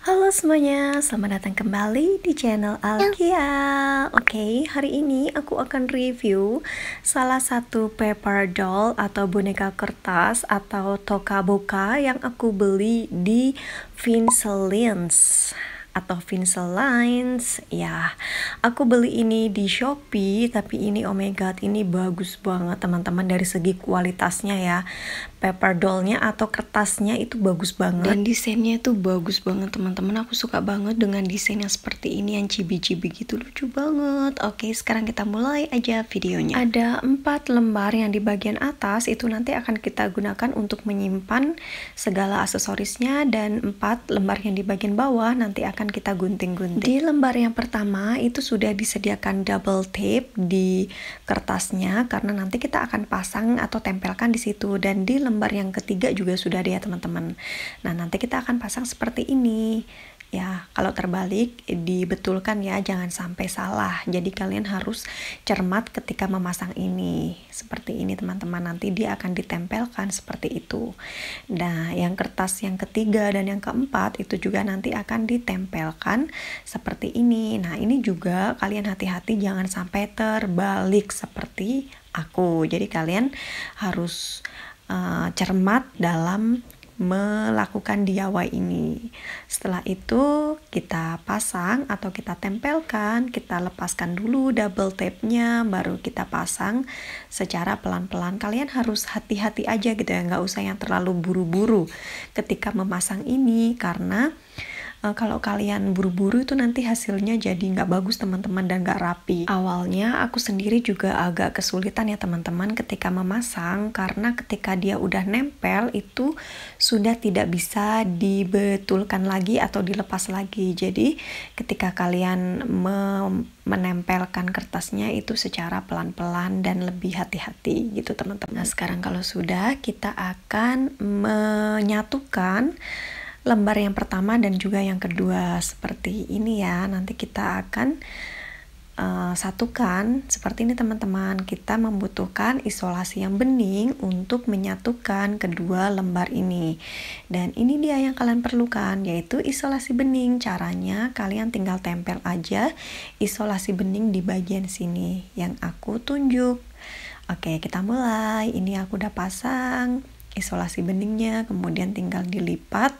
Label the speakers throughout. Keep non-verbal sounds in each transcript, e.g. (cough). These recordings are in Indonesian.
Speaker 1: Halo semuanya, selamat datang kembali di channel ya. Alkia Oke, okay, hari ini aku akan review salah satu paper doll atau boneka kertas atau toka boka yang aku beli di Vincelins atau Vincent Lines ya aku beli ini di Shopee tapi ini oh my god ini bagus banget teman-teman dari segi kualitasnya ya paper dollnya atau kertasnya itu bagus banget dan desainnya itu bagus banget teman-teman aku suka banget dengan desain yang seperti ini yang cibi-cibi gitu lucu banget oke sekarang kita mulai aja videonya ada empat lembar yang di bagian atas itu nanti akan kita gunakan untuk menyimpan segala aksesorisnya dan empat lembar yang di bagian bawah nanti akan kita gunting-gunting. Di lembar yang pertama itu sudah disediakan double tape di kertasnya karena nanti kita akan pasang atau tempelkan di situ dan di lembar yang ketiga juga sudah ada ya teman-teman. Nah, nanti kita akan pasang seperti ini ya kalau terbalik dibetulkan ya jangan sampai salah jadi kalian harus cermat ketika memasang ini seperti ini teman-teman nanti dia akan ditempelkan seperti itu nah yang kertas yang ketiga dan yang keempat itu juga nanti akan ditempelkan seperti ini nah ini juga kalian hati-hati jangan sampai terbalik seperti aku jadi kalian harus uh, cermat dalam melakukan DIY ini. Setelah itu kita pasang atau kita tempelkan, kita lepaskan dulu double tape-nya, baru kita pasang secara pelan-pelan. Kalian harus hati-hati aja gitu ya, nggak usah yang terlalu buru-buru ketika memasang ini karena uh, kalau kalian buru-buru itu nanti hasilnya jadi nggak bagus teman-teman dan nggak rapi. Awalnya aku sendiri juga agak kesulitan ya teman-teman ketika memasang karena ketika dia udah nempel itu sudah tidak bisa dibetulkan lagi atau dilepas lagi. Jadi ketika kalian menempelkan kertasnya itu secara pelan-pelan dan lebih hati-hati gitu teman-teman. Nah sekarang kalau sudah kita akan menyatukan lembar yang pertama dan juga yang kedua seperti ini ya. Nanti kita akan uh, satukan seperti ini teman-teman. Kita membutuhkan isolasi yang bening untuk menyatukan kedua lembar ini. Dan ini dia yang kalian perlukan yaitu isolasi bening. Caranya kalian tinggal tempel aja isolasi bening di bagian sini yang aku tunjuk Oke, kita mulai. Ini aku udah pasang isolasi beningnya, kemudian tinggal dilipat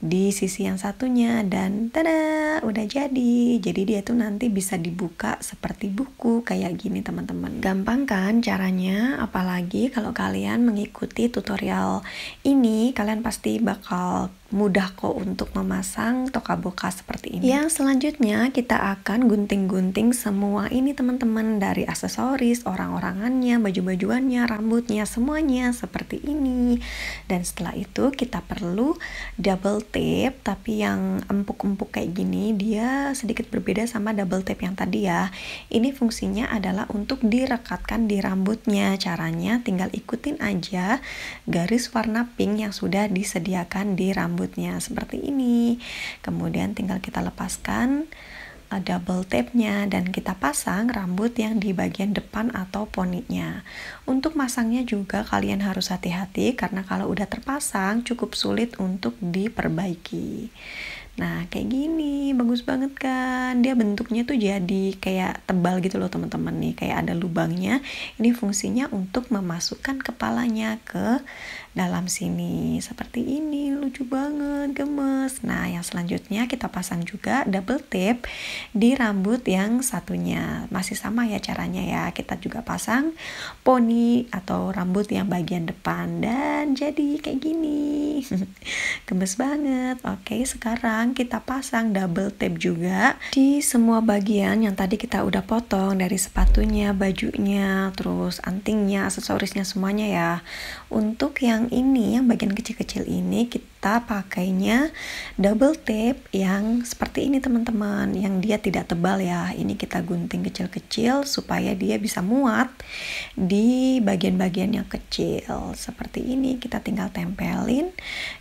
Speaker 1: di sisi yang satunya dan tada udah jadi jadi dia tuh nanti bisa dibuka seperti buku kayak gini teman-teman gampang kan caranya apalagi kalau kalian mengikuti tutorial ini kalian pasti bakal mudah kok untuk memasang tokaboka seperti ini. Yang selanjutnya kita akan gunting-gunting semua ini teman-teman dari aksesoris, orang-orangannya, baju-bajuannya, rambutnya, semuanya seperti ini. Dan setelah itu kita perlu double tape tapi yang empuk-empuk kayak gini dia sedikit berbeda sama double tape yang tadi ya ini fungsinya adalah untuk direkatkan di rambutnya caranya tinggal ikutin aja garis warna pink yang sudah disediakan di rambutnya seperti ini kemudian tinggal kita lepaskan double tape-nya dan kita pasang rambut yang di bagian depan atau poninya. Untuk masangnya juga kalian harus hati-hati karena kalau udah terpasang cukup sulit untuk diperbaiki. Nah, kayak gini, bagus banget kan? Dia bentuknya tuh jadi kayak tebal gitu loh teman-teman nih, kayak ada lubangnya. Ini fungsinya untuk memasukkan kepalanya ke dalam sini. Seperti ini, lucu banget, gemes. Nah, yang selanjutnya kita pasang juga double tape di rambut yang satunya. Masih sama ya caranya ya. Kita juga pasang poni atau rambut yang bagian depan dan jadi kayak gini. (laughs) gemes banget. Oke, sekarang kita pasang double tape juga di semua bagian yang tadi kita udah potong dari sepatunya, bajunya, terus antingnya, aksesorisnya semuanya ya. Untuk yang ini, yang bagian kecil-kecil ini kita pakainya double tape yang seperti ini teman-teman, yang dia tidak tebal ya. Ini kita gunting kecil-kecil supaya dia bisa muat di bagian-bagian yang kecil. Seperti ini kita tinggal tempelin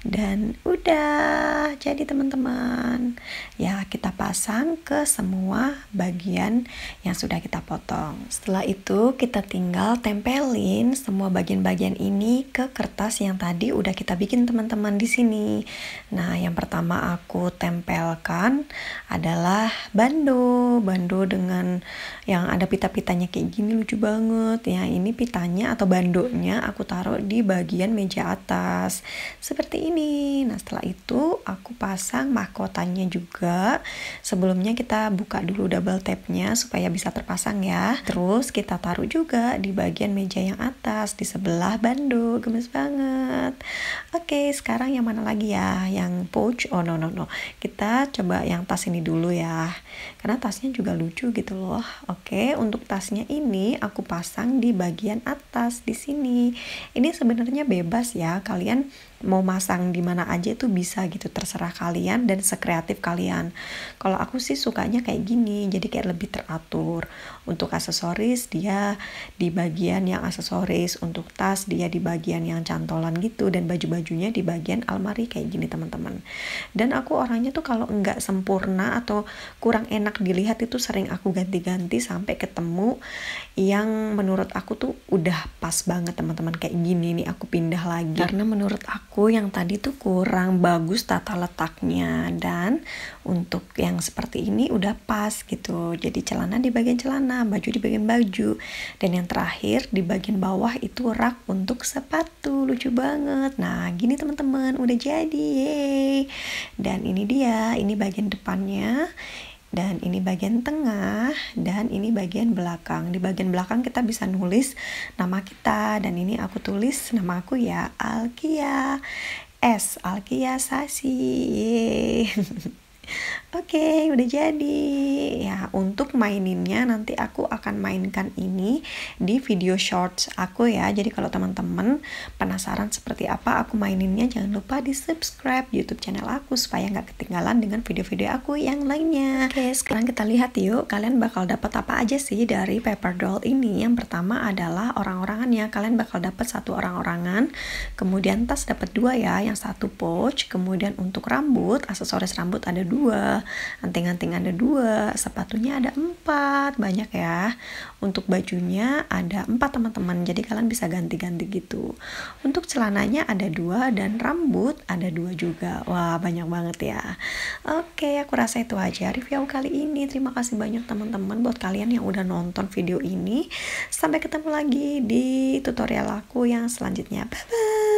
Speaker 1: dan udah jadi teman-teman teman-teman. Ya, kita pasang ke semua bagian yang sudah kita potong. Setelah itu kita tinggal tempelin semua bagian-bagian ini ke kertas yang tadi udah kita bikin teman-teman di sini. Nah, yang pertama aku tempelkan adalah bando, bando dengan yang ada pita-pitanya kayak gini lucu banget ya. Ini pitanya atau bandonya aku taruh di bagian meja atas seperti ini. Nah, setelah itu aku pasang mahkotanya juga. Sebelumnya kita buka dulu double tapnya supaya bisa terpasang ya. Terus kita taruh juga di bagian meja yang atas di sebelah bando, gemes banget. Oke, sekarang yang mana lagi ya? Yang pouch? Oh no no no. Kita coba yang tas ini dulu ya. Karena tasnya juga lucu gitu loh. Oke, untuk tasnya ini aku pasang di bagian atas di sini. Ini sebenarnya bebas ya. Kalian mau masang di mana aja itu bisa gitu terserah kalian dan sekreatif kalian. Kalau aku sih sukanya kayak gini, jadi kayak lebih teratur. Untuk aksesoris dia di bagian yang aksesoris, untuk tas dia di bagian yang cantolan gitu dan baju-bajunya di bagian almari kayak gini teman-teman. Dan aku orangnya tuh kalau nggak sempurna atau kurang enak dilihat itu sering aku ganti-ganti sampai ketemu yang menurut aku tuh udah pas banget teman-teman kayak gini nih aku pindah lagi. Karena menurut aku yang tadi tuh kurang bagus tata letaknya dan untuk yang seperti ini udah pas gitu jadi celana di bagian celana baju di bagian baju dan yang terakhir di bagian bawah itu rak untuk sepatu lucu banget nah gini teman-teman udah jadi yeay dan ini dia ini bagian depannya dan ini bagian tengah dan ini bagian belakang di bagian belakang kita bisa nulis nama kita dan ini aku tulis nama aku ya Alkia S alkiasasi. (laughs) Oke, okay, udah jadi. Ya, untuk maininnya nanti aku akan mainkan ini di video shorts aku ya. Jadi kalau teman-teman penasaran seperti apa aku maininnya, jangan lupa di subscribe YouTube channel aku supaya nggak ketinggalan dengan video-video aku yang lainnya. Oke, okay, sekarang kita lihat yuk kalian bakal dapat apa aja sih dari paper doll ini. Yang pertama adalah orang-orangannya. Kalian bakal dapat satu orang-orangan, kemudian tas dapat dua ya, yang satu pouch, kemudian untuk rambut, aksesoris rambut ada dua dua, anting-anting ada dua, sepatunya ada empat, banyak ya. Untuk bajunya ada empat teman-teman, jadi kalian bisa ganti-ganti gitu. Untuk celananya ada dua dan rambut ada dua juga. Wah banyak banget ya. Oke, aku rasa itu aja review kali ini. Terima kasih banyak teman-teman buat kalian yang udah nonton video ini. Sampai ketemu lagi di tutorial aku yang selanjutnya. Bye bye.